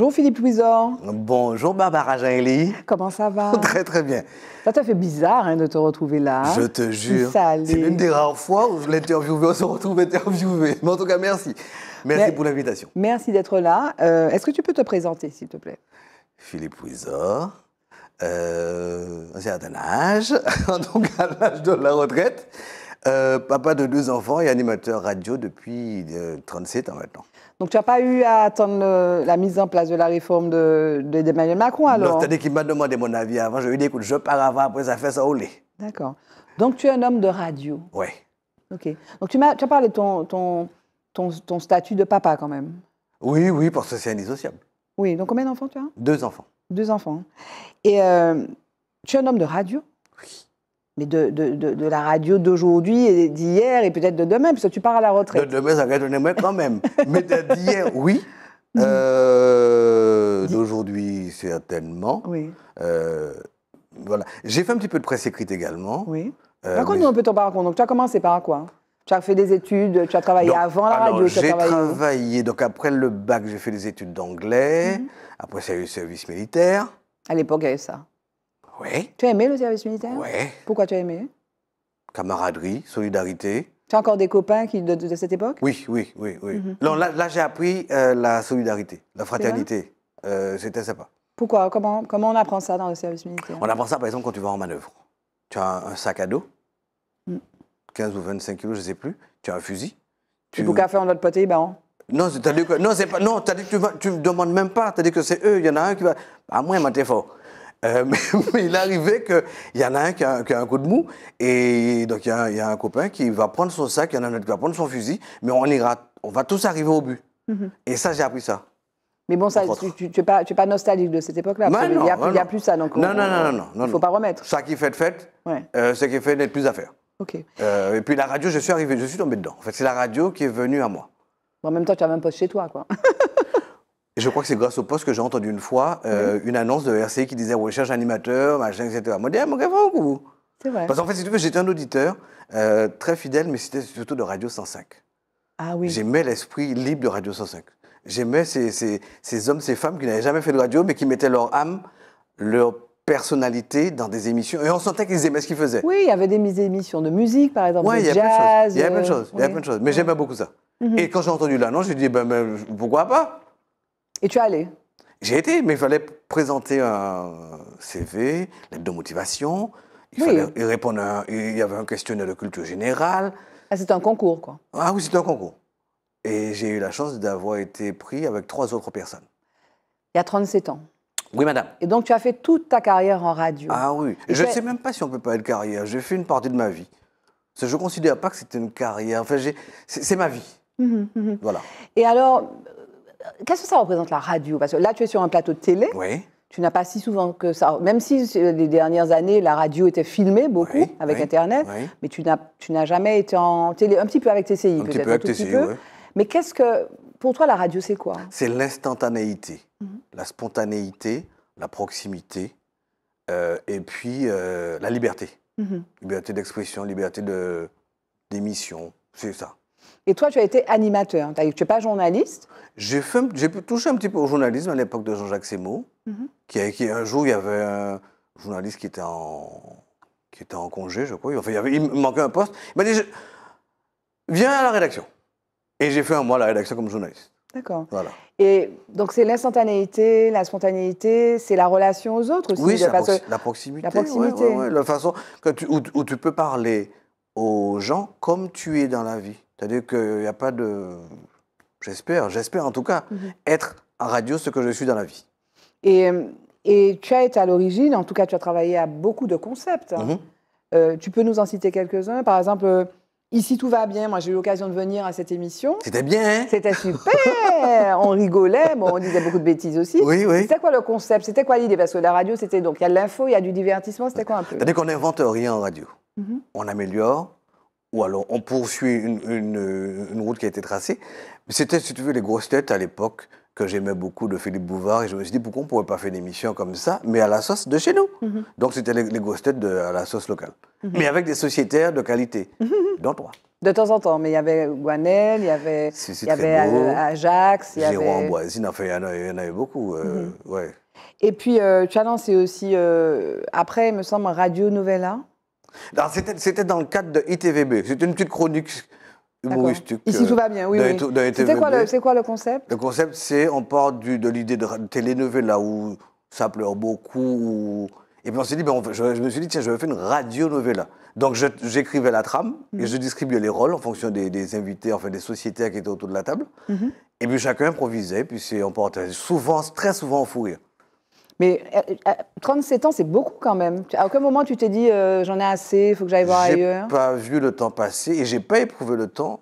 Bonjour Philippe Louisor. Bonjour Barbara Jainly. Comment ça va Très très bien. Ça t'a fait bizarre hein, de te retrouver là. Hein? Je te jure. C'est une des rares fois où on se retrouve interviewé. Mais en tout cas, merci. Merci pour l'invitation. Merci d'être là. Euh, est-ce que tu peux te présenter, s'il te plaît Philippe Louisor. Euh, un certain âge, donc à l'âge de la retraite. Euh, papa de deux enfants et animateur radio depuis 37 euh, ans maintenant. Donc tu n'as pas eu à attendre la mise en place de la réforme d'Emmanuel de, Macron alors Non, c'est-à-dire qu'il m'a demandé mon avis avant. Je lui ai dit, écoute, je pars avant, après ça fait ça au lait. D'accord. Donc tu es un homme de radio. Oui. OK. Donc tu, as, tu as parlé de ton, ton, ton, ton statut de papa quand même. Oui, oui, parce que c'est indissociable. Oui, donc combien d'enfants tu as Deux enfants. Deux enfants. Et euh, tu es un homme de radio Oui mais de, de, la radio d'aujourd'hui et d'hier et peut-être de demain, parce que tu pars à la retraite. De demain, ça va être demain quand même. mais d'hier, oui. Euh, d'aujourd'hui, certainement. Oui. Euh, voilà. J'ai fait un petit peu de presse écrite également. Oui. Euh, nous un peu ton parcours. Donc, tu as commencé par quoi tu as fait des études, tu as travaillé avant la radio J'ai travaillé... donc après le bac, j'ai fait des études d'anglais, mhm. après ça eu le service militaire. À l'époque, il y avait ça. Tu as aimé le service militaire Oui. Pourquoi tu as aimé Camaraderie, solidarité. Tu as encore des copains qui, de, cette époque Oui, oui, oui. oui. Mhm. Non, là, j'ai appris euh, la solidarité, la fraternité. Euh, c'était sympa. Pourquoi comment, comment on apprend ça dans le service militaire On apprend ça, par exemple, quand tu vas en manœuvre. Tu as un, sac à dos, 15 mm. ou 25 kilos, je ne sais plus. Tu as un fusil. Tu... peux qu'à faire notre poté, ben non, cest que non, pas non, dit tu ne demandes même pas, tu as dit que c'est eux, il y en a un qui va à moi il m'a fort. Euh, mais, il arrivait qu'il y en a un qui a, un coup de mou, et donc il y, a, un copain qui va prendre son sac, il y en a un autre qui va prendre son fusil, mais on, ira, on va tous arriver au but. Mhm. Et ça, j'ai appris ça. Mais bon, ça, tu n'es pas, es pas nostalgique de cette époque-là. Bah il n'y a, plus ça. Donc non, non, non, non, Il ne faut pas remettre. Ça qui fait de fête, euh, ce qui fait n'est plus à faire. Euh, et puis la radio, je suis arrivé, je suis tombé dedans. En fait, c'est la radio qui est venue à moi. en même temps, tu avais même poste chez toi, quoi. je crois que c'est grâce au poste que j'ai entendu une fois euh, une annonce de RCI qui disait recherche animateur, machin, etc. Moi, je dis, ah, mon C'est vrai. Parce qu'en fait, j'étais un auditeur euh, très fidèle, mais c'était surtout de Radio 105. Ah oui. J'aimais l'esprit libre de Radio 105. J'aimais ces, ces, hommes, ces femmes qui n'avaient jamais fait de radio, mais qui mettaient leur âme, leur personnalité dans des émissions. Et on sentait qu'ils aimaient ce qu'ils faisaient. Oui, il y avait des émissions de musique, par exemple, de jazz. Il y avait euh, plein de choses. Mais j'aimais beaucoup ça. Mhm. Et quand j'ai entendu l'annonce, je dit, ben, ben, pourquoi pas et tu es allé J'ai été, mais il fallait présenter un CV, lettre de motivation. Il fallait répondre. À, il y avait un questionnaire de culture générale. Ah, c'était c'est un concours, quoi. Ah oui, c'est un concours. Et j'ai eu la chance d'avoir été pris avec trois autres personnes. Il y a 37 ans. Oui, madame. Et donc, tu as fait toute ta carrière en radio. Ah oui. je ne sais même pas si on peut pas être carrière. J'ai fait une partie de ma vie. je ne considère pas que c'était une carrière. Enfin, c'est ma vie. Mhm, mhm. Voilà. Et alors, euh, qu'est-ce que ça représente la radio Parce que là, tu es sur un plateau de télé. Oui. Tu n'as pas si souvent que ça. Même si euh, les dernières années, la radio était filmée beaucoup avec Internet, mais tu n'as jamais été en télé. Un petit peu avec TCI, peut-être. Un petit peu avec Mais qu'est-ce que. Pour toi, la radio, c'est quoi C'est l'instantanéité, mhm. la spontanéité, la proximité, euh, et puis la liberté. Mhm. Liberté d'expression, liberté d'émission, c'est ça. Et toi, tu as été animateur, tu n'es pas journaliste J'ai touché un petit peu au journalisme à l'époque de Jean-Jacques Sémo mhm. qui, un jour, il y avait un journaliste qui était en, qui était en congé, je crois. Enfin, il, avait, manquait un poste. Il m'a dit, viens à la rédaction. Et j'ai fait un mois la rédaction comme journaliste. D'accord. Voilà. Et donc c'est l'instantanéité, la spontanéité, c'est la relation aux autres aussi. Oui, la, la, proximité. La proximité. La façon que où, tu peux parler aux gens comme tu es dans la vie. C'est-à-dire qu'il n'y a pas de... J'espère, j'espère en tout cas, mhm. être en radio ce que je suis dans la vie. Et, euh, et tu as été à l'origine, en tout cas tu as travaillé à beaucoup de concepts. Hein. Mhm. Euh, tu peux nous en citer quelques-uns Par exemple, euh, Ici tout va bien. Moi j'ai eu l'occasion de venir à cette émission. C'était bien. Hein C'était super. on rigolait. on disait beaucoup de bêtises aussi. Oui, C'était quoi le concept C'était quoi l'idée Parce que la radio, c'était donc il y a de l'info, il y a du divertissement. C'était quoi un peu C'est-à-dire qu'on n'invente rien en radio. Mhm. On améliore, ou alors on poursuit une, route qui a été tracée. C'était, si tu veux, les grosses têtes à l'époque que j'aimais beaucoup de Philippe Bouvard et je me suis dit pourquoi on ne pourrait pas faire des émission comme ça, mais à la sauce de chez nous. Mm-hmm. Donc c'était les, grosses têtes à la sauce locale, mm-hmm. mais avec des sociétaires de qualité, mm De temps en temps, mais il y avait Guanel, il y avait, Ajax, il y avait. Jérôme Boisine, enfin il y en avait beaucoup. Euh, ouais. Et puis tu as lancé aussi, euh, après, il me semble, Radio Novella. C'était dans le cadre de ITVB. C'était une petite chronique humoristique. Ici, tout va bien, oui. oui. C'était quoi, le concept Le concept, c'est on part du, de l'idée de, télé là où ça pleure beaucoup. Et puis on s'est dit, ben, je, me suis dit, tiens, je vais faire une radio-novella. Donc j'écrivais la trame mmh. et je distribuais les rôles en fonction des, invités, enfin des sociétaires qui étaient autour de la table. Mmh et puis chacun improvisait, puis on partait souvent, très souvent en fou mais 37 euh, euh, ans, c'est beaucoup quand même. À quel moment tu t'es dit euh, j'en ai assez, il faut que j'aille voir ailleurs J'ai pas vu le temps passer et j'ai pas éprouvé le temps,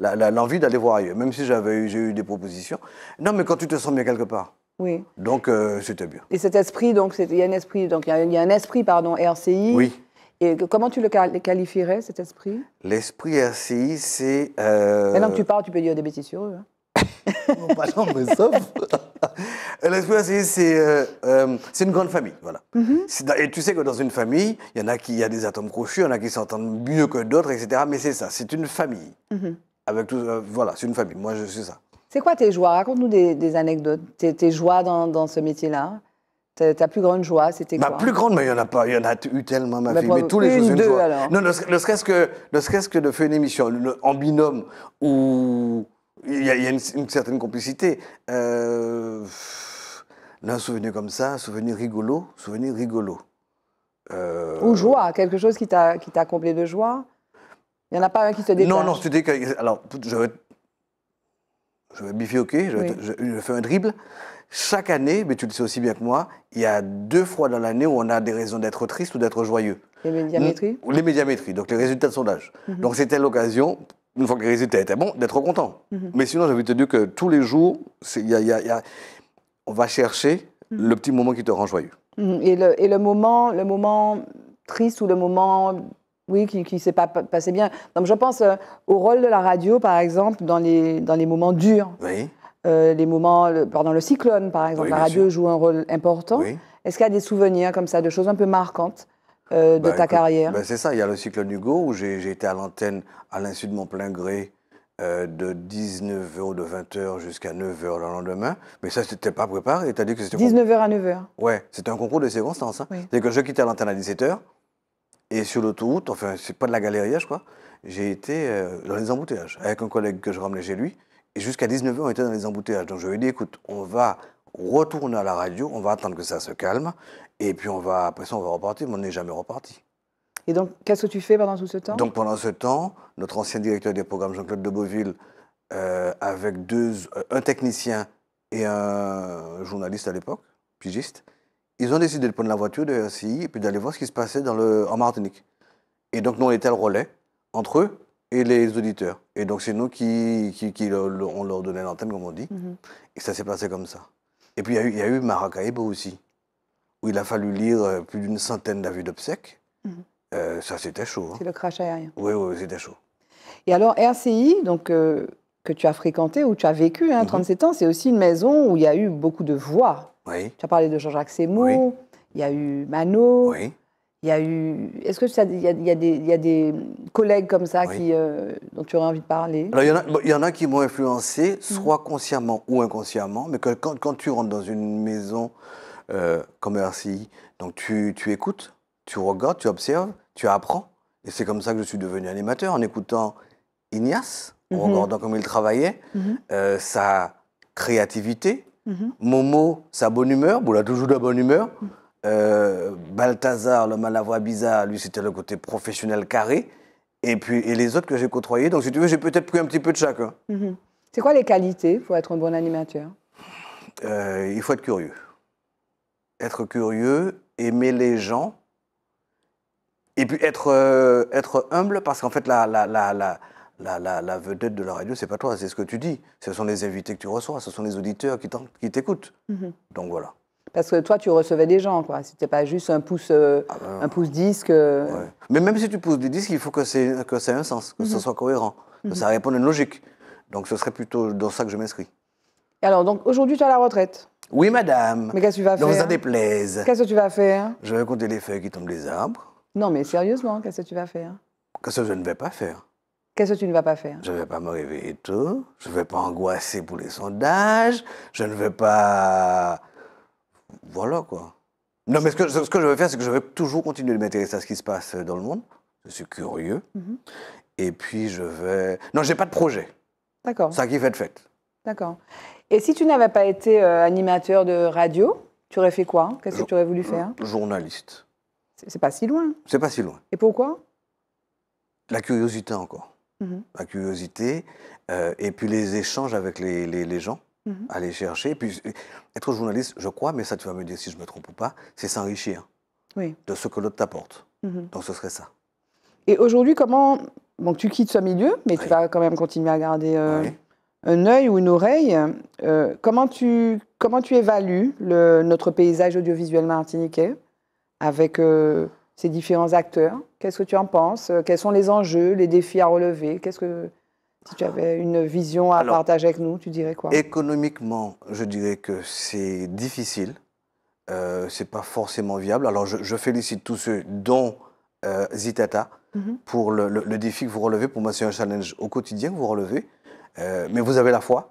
l'envie d'aller voir ailleurs, même si j'avais j'ai eu des propositions. Non, mais quand tu te sens bien quelque part. Oui. Donc c'était bien. Et cet esprit, donc il y a un esprit, donc il y, a un esprit pardon RCI. Oui. Et comment tu le qualifierais cet esprit L'esprit RCI, c'est. Euh... Maintenant que tu parles, tu peux dire des bêtises sur eux. Hein non, pas chambre sauf. c'est une grande famille. Voilà. Mhm. Et tu sais que dans une famille, il y en a qui y a des atomes crochus, il y en a qui s'entendent mieux que d'autres, etc. Mais c'est ça, c'est une famille. Mhm. Avec tout, euh, voilà, c'est une famille. Moi, je suis ça. C'est quoi tes joies Raconte-nous des, anecdotes. Tes, joies dans, ce métier-là ta, plus grande joie, c'était quoi Ma plus grande, mais il y en a pas, il y en a eu tellement, ma fille. Bah, mais tous les jours, une, deux, joie. Alors. Non, ne, serait-ce que, serait que de faire une émission en binôme ou... Il y a, une, certaine complicité. Euh, un souvenir comme ça, souvenir rigolo, souvenir rigolo. Euh, ou joie, quelque chose qui t'a comblé de joie. Il n'y en a pas un qui se dégage. Non, non, c'était Alors, je vais, je vais je, fais un dribble. Chaque année, mais tu le sais aussi bien que moi, il y a deux fois dans l'année où on a des raisons d'être triste ou d'être joyeux. Les médiamétries Les médiamétries, donc les résultats de sondage. Mhm. Donc c'était l'occasion une fois que les résultat était bon, d'être content. Mhm. Mais sinon, j'ai vais te dire que tous les jours, on va chercher mhm. le petit moment qui te rend joyeux. Mhm. et, le, et, le, moment, le moment triste ou le moment oui, qui ne s'est pas passé bien. Donc, je pense euh, au rôle de la radio, par exemple, dans les, dans les moments durs. Oui. Euh, les moments le, pendant le cyclone, par exemple. la radio joue un rôle important. Est-ce qu'il y a des souvenirs comme ça, de choses un peu marquantes euh, de bah, ta carrière bah, C'est ça, il y a le cycle Nugo où j'ai été à l'antenne à l'insu de mon plein gré euh, de 19h, de 20h jusqu'à 9h le lendemain. Mais ça, c'était pas préparé. As dit que 19h à 9h Ouais, c'était un concours de circonstances. Hein. C'est que je quittais l'antenne à 17h et sur l'autoroute, enfin, c'est pas de la galériage je crois, j'ai été euh, dans les embouteillages avec un collègue que je ramenais chez lui. Et jusqu'à 19h, on était dans les embouteillages. Donc je lui ai dit, écoute, on va retourner à la radio, on va attendre que ça se calme, et puis on va, après ça, on va repartir, mais on n'est jamais reparti. Et donc, qu'est-ce que tu fais pendant tout ce temps Donc, pendant ce temps, notre ancien directeur des programmes, Jean-Claude Deboville, euh, avec deux, euh, un technicien et un journaliste à l'époque, pigiste, ils ont décidé de prendre la voiture de RCI et puis d'aller voir ce qui se passait dans le, en Martinique. Et donc, nous, on était le relais entre eux et les auditeurs. Et donc, c'est nous qui, qui, qui leur donnait l'antenne, comme on dit. Mhm. Et ça s'est passé comme ça. Et puis, il y, a eu Maracaibo aussi, où il a fallu lire euh, plus d'une centaine d'avis d'obsèques. Mhm. Euh, ça, c'était chaud. Hein. C'est le crash aérien. Oui, c'était chaud. Et alors, RCI, donc, euh, que tu as fréquenté, où tu as vécu hein, 37 mhm. ans, c'est aussi une maison où il y a eu beaucoup de voix. Oui. Tu as parlé de Jean-Jacques Seymour, il y a eu Mano. Oui. Il y a eu. Est-ce que il, y a, des, collègues comme ça qui, euh, dont tu aurais envie de parler Alors, il, y en a, qui m'ont influencé, mm. soit consciemment ou inconsciemment, mais quand, tu rentres dans une maison euh, comme RCI, donc tu, écoutes, tu regardes, tu observes, tu apprends. Et c'est comme ça que je suis devenu animateur, en écoutant Ignace, en mm-hmm. regardant comment il travaillait, mm-hmm. euh, sa créativité, mm-hmm. Momo, sa bonne humeur, il a toujours de la bonne humeur. Mm. Euh, Balthazar, le voix bizarre, lui, c'était le côté professionnel carré. Et puis et les autres que j'ai côtoyés. Donc, si tu veux, j'ai peut-être pris un petit peu de chacun. Mhm. C'est quoi les qualités pour être un bon animateur euh, Il faut être curieux. Être curieux, aimer les gens. Et puis être, euh, être humble, parce qu'en fait, la, la, la, la la, la, vedette de la radio, c'est pas toi, c'est ce que tu dis. Ce sont les invités que tu reçois, ce sont les auditeurs qui t'écoutent. Mhm. Donc voilà. Parce que toi, tu recevais des gens, quoi. C'était pas juste un pouce, euh, ah ben un pouce disque. Euh. Mais même si tu pousses des disques, il faut que c'est que ça ait un sens, que ça mhm. soit cohérent, que mhm. ça réponde à une logique. Donc, ce serait plutôt dans ça que je m'inscris. Alors, donc aujourd'hui, tu as la retraite. Oui, madame. Mais qu'est-ce que tu vas faire ça déplaise. Qu'est-ce que tu vas faire Je vais compter les feuilles qui tombent des arbres. Non, mais sérieusement, qu'est-ce que tu vas faire Qu'est-ce que je ne vais pas faire Qu'est-ce que tu ne vas pas faire Je ne vais pas me réveiller tout. je ne vais pas angoisser pour les sondages, je ne vais pas voilà quoi. Non, mais ce que, ce que je vais faire, c'est que je vais toujours continuer de m'intéresser à ce qui se passe euh, dans le monde. Je suis curieux. Mhm. Et puis je vais. Non, j'ai pas de projet. D'accord. Ça qui fait de fête. D'accord. Et si tu n'avais pas été euh, animateur de radio, tu aurais fait quoi Qu'est-ce que tu aurais voulu faire Journaliste. C'est pas si loin. C'est pas si loin. Et pourquoi La curiosité encore. Mhm. La curiosité euh, et puis les échanges avec les, les gens. Mhm. aller chercher. Puis être journaliste, je crois, mais ça tu vas me dire si je me trompe ou pas, c'est s'enrichir de ce que l'autre t'apporte. Mhm. Donc ce serait ça. Et aujourd'hui, comment donc tu quittes ce milieu, mais tu vas quand même continuer à garder euh, un œil ou une oreille. Euh, comment tu comment tu évalues notre paysage audiovisuel martiniquais avec euh, ces différents acteurs Qu'est-ce que tu en penses Quels sont les enjeux, les défis à relever Qu'est-ce que si tu avais une vision à partager avec nous, tu dirais quoi Économiquement, je dirais que c'est difficile. Euh, c'est pas forcément viable. Alors, je, félicite tous ceux dont euh, Zitata mhm. pour le, défi que vous relevez. Pour moi, c'est un challenge au quotidien que vous relevez. Euh, mais vous avez la foi,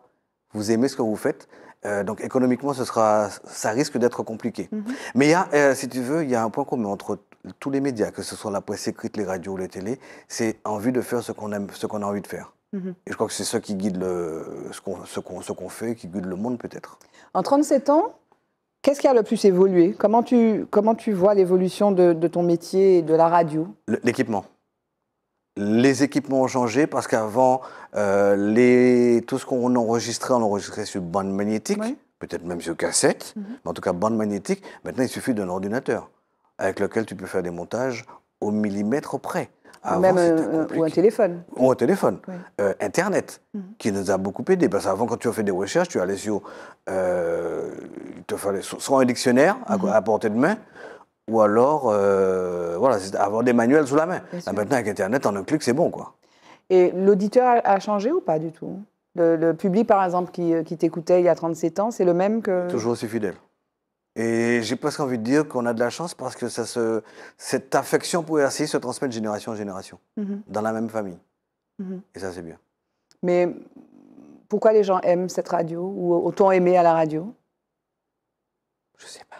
vous aimez ce que vous faites. Euh, donc, économiquement, ce sera, ça risque d'être compliqué. Mhm. Mais il y a, si tu veux, il y a un point commun entre tous les médias, que ce soit la presse écrite, les radios ou les télés, c'est envie de faire ce qu'on aime, ce qu'on a envie de faire. Mhm. Et je crois que c'est ça qui guide ce qu'on fait, qui guide le monde peut-être. En 37 ans, qu'est-ce qui a le plus évolué comment tu, vois l'évolution de, ton métier et de la radio L'équipement. Les équipements ont changé parce qu'avant, euh, tout ce qu'on enregistrait, on enregistrait sur bande magnétique, peut-être même sur cassette, mhm. mais en tout cas bande magnétique. Maintenant, il suffit d'un ordinateur avec lequel tu peux faire des montages au millimètre près. Même ou un téléphone. Ou un téléphone. Euh, Internet, mhm. qui nous a beaucoup aidés. Parce qu'avant, quand tu as fait des recherches, tu allais sur. Euh, il te fallait soit un dictionnaire mhm. à, portée de main, ou alors euh, voilà, avoir des manuels sous la main. maintenant, avec Internet, en un clic, c'est bon. quoi. Et l'auditeur a changé ou pas du tout le, public, par exemple, qui, qui t'écoutait il y a 37 ans, c'est le même que. Toujours aussi fidèle. Et j'ai presque envie de dire qu'on a de la chance parce que ça se, cette affection pour RCI se transmet de génération en génération, mhm. dans la même famille. Mhm. Et ça, c'est bien. Mais pourquoi les gens aiment cette radio ou autant aimer à la radio Je ne sais pas.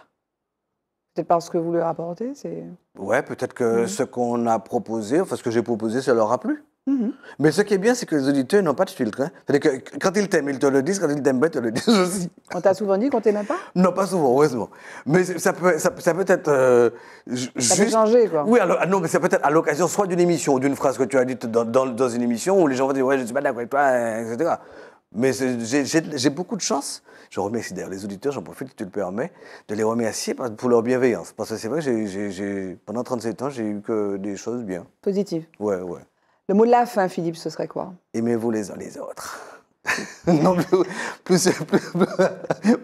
Peut-être parce que vous leur apportez, c'est... Ouais, peut-être que mhm. ce qu'on a proposé, enfin ce que j'ai proposé, ça leur a plu. Mhm. Mais ce qui est bien, c'est que les auditeurs n'ont pas de filtre. Hein. C'est-à-dire que quand ils t'aiment, ils te le disent, quand ils t'aiment pas, ils te le disent aussi. On t'a souvent dit qu'on t'aimait pas Non, pas souvent, heureusement. Mais ça peut, ça, peut être. Euh, ça peut changer, quoi. Oui, alors, ah non, mais ça peut être à l'occasion soit d'une émission ou d'une phrase que tu as dite dans, une émission où les gens vont dire Ouais, je ne suis pas d'accord avec toi, etc. Mais j'ai beaucoup de chance. Je remercie d'ailleurs les auditeurs, j'en profite, si tu le permets, de les remercier pour leur bienveillance. Parce que c'est vrai que pendant 37 ans, j'ai eu que des choses bien. Positives. Ouais, ouais. Le mot de la fin, Philippe, ce serait quoi Aimez-vous les uns les autres. non, plus, plus,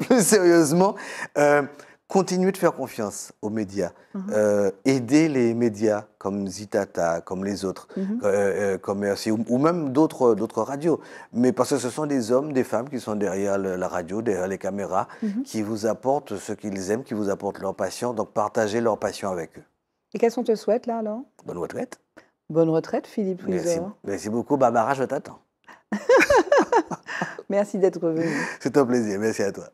plus, sérieusement, euh, continuez de faire confiance aux médias. Mhm. Euh, aidez les médias comme Zitata, comme les autres, mhm. euh, euh, comme ou, même d'autres radios. Mais parce que ce sont des hommes, des femmes qui sont derrière la radio, derrière les caméras, mhm. qui vous apportent ce qu'ils aiment, qui vous apportent leur passion. Donc partagez leur passion avec eux. Et qu'elles sont te souhaits là alors Bonne retraite. Bonne retraite, Philippe Merci, merci beaucoup, Barbara, je t'attends. merci d'être venu. C'est un plaisir, merci à toi.